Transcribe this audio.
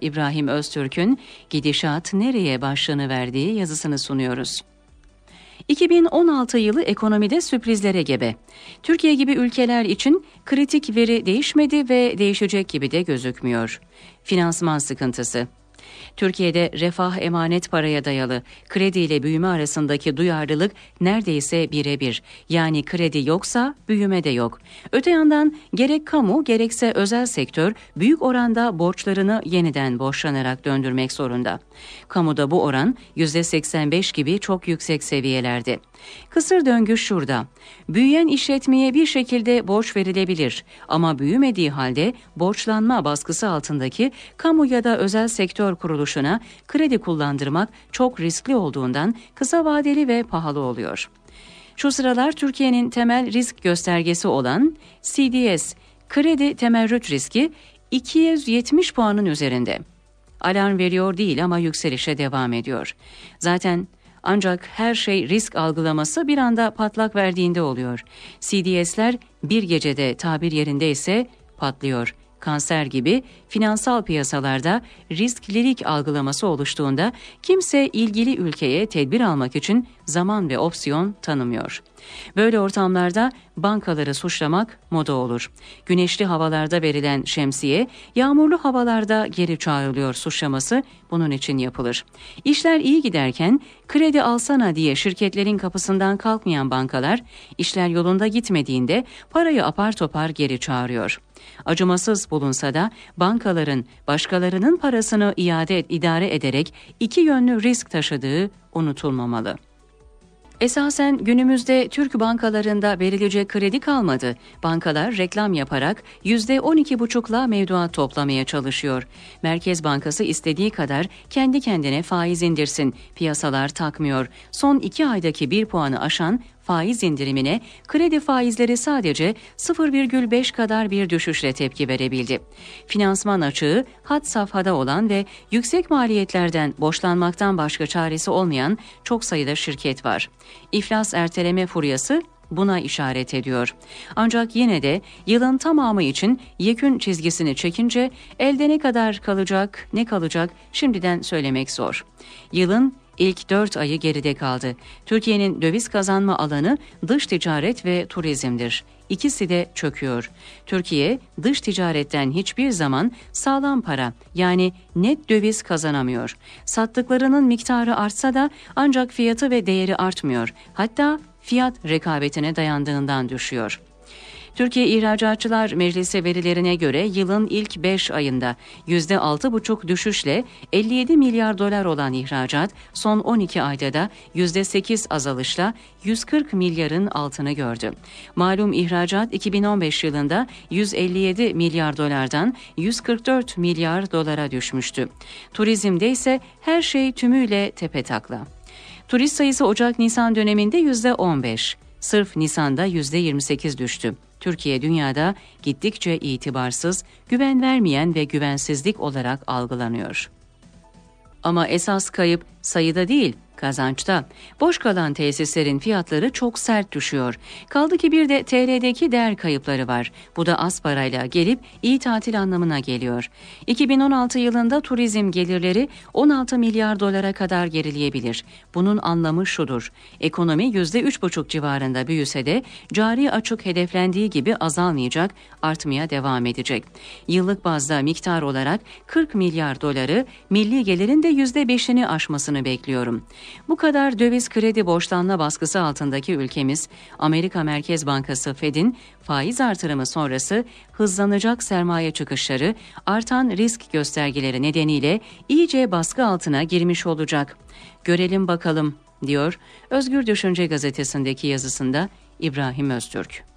İbrahim Öztürk'ün Gidişat Nereye başlığını verdiği yazısını sunuyoruz. 2016 yılı ekonomide sürprizlere gebe. Türkiye gibi ülkeler için kritik veri değişmedi ve değişecek gibi de gözükmüyor. Finansman sıkıntısı Türkiye'de refah emanet paraya dayalı kredi ile büyüme arasındaki duyarlılık neredeyse birebir. Yani kredi yoksa büyüme de yok. Öte yandan gerek kamu gerekse özel sektör büyük oranda borçlarını yeniden borçlanarak döndürmek zorunda. Kamuda bu oran %85 gibi çok yüksek seviyelerde. Kısır döngü şurada. Büyüyen işletmeye bir şekilde borç verilebilir ama büyümediği halde borçlanma baskısı altındaki kamu ya da özel sektör kurulu kuruluşuna kredi kullandırmak çok riskli olduğundan kısa vadeli ve pahalı oluyor. Şu sıralar Türkiye'nin temel risk göstergesi olan CDS, kredi temerrüt riski 270 puanın üzerinde. Alarm veriyor değil ama yükselişe devam ediyor. Zaten ancak her şey risk algılaması bir anda patlak verdiğinde oluyor. CDS'ler bir gecede tabir yerinde ise patlıyor kanser gibi finansal piyasalarda risklilik algılaması oluştuğunda kimse ilgili ülkeye tedbir almak için zaman ve opsiyon tanımıyor. Böyle ortamlarda bankaları suçlamak moda olur. Güneşli havalarda verilen şemsiye, yağmurlu havalarda geri çağrılıyor suçlaması bunun için yapılır. İşler iyi giderken kredi alsana diye şirketlerin kapısından kalkmayan bankalar işler yolunda gitmediğinde parayı apar topar geri çağırıyor. Acımasız bulunsa da bankaların başkalarının parasını iade et, idare ederek iki yönlü risk taşıdığı unutulmamalı. Esasen günümüzde Türk bankalarında verilecek kredi kalmadı. Bankalar reklam yaparak %12,5'la mevduat toplamaya çalışıyor. Merkez Bankası istediği kadar kendi kendine faiz indirsin. Piyasalar takmıyor. Son iki aydaki bir puanı aşan faiz indirimine kredi faizleri sadece 0,5 kadar bir düşüşle tepki verebildi. Finansman açığı hat safhada olan ve yüksek maliyetlerden boşlanmaktan başka çaresi olmayan çok sayıda şirket var. İflas erteleme furyası buna işaret ediyor. Ancak yine de yılın tamamı için yekün çizgisini çekince elde ne kadar kalacak, ne kalacak şimdiden söylemek zor. Yılın ilk 4 ayı geride kaldı. Türkiye'nin döviz kazanma alanı dış ticaret ve turizmdir. İkisi de çöküyor. Türkiye dış ticaretten hiçbir zaman sağlam para yani net döviz kazanamıyor. Sattıklarının miktarı artsa da ancak fiyatı ve değeri artmıyor. Hatta fiyat rekabetine dayandığından düşüyor. Türkiye İhracatçılar Meclisi verilerine göre yılın ilk 5 ayında %6,5 düşüşle 57 milyar dolar olan ihracat son 12 ayda da %8 azalışla 140 milyarın altını gördü. Malum ihracat 2015 yılında 157 milyar dolardan 144 milyar dolara düşmüştü. Turizmde ise her şey tümüyle tepe takla. Turist sayısı Ocak-Nisan döneminde %15, sırf Nisan'da %28 düştü. Türkiye dünyada gittikçe itibarsız, güven vermeyen ve güvensizlik olarak algılanıyor. Ama esas kayıp sayıda değil, Kazançta boş kalan tesislerin fiyatları çok sert düşüyor. Kaldı ki bir de TL'deki değer kayıpları var. Bu da az parayla gelip iyi tatil anlamına geliyor. 2016 yılında turizm gelirleri 16 milyar dolara kadar gerileyebilir. Bunun anlamı şudur. Ekonomi %3,5 civarında büyüse de cari açık hedeflendiği gibi azalmayacak, artmaya devam edecek. Yıllık bazda miktar olarak 40 milyar doları milli gelirin de %5'ini aşmasını bekliyorum. Bu kadar döviz kredi borçlanma baskısı altındaki ülkemiz, Amerika Merkez Bankası Fed'in faiz artırımı sonrası hızlanacak sermaye çıkışları, artan risk göstergeleri nedeniyle iyice baskı altına girmiş olacak. Görelim bakalım, diyor Özgür Düşünce gazetesindeki yazısında İbrahim Öztürk.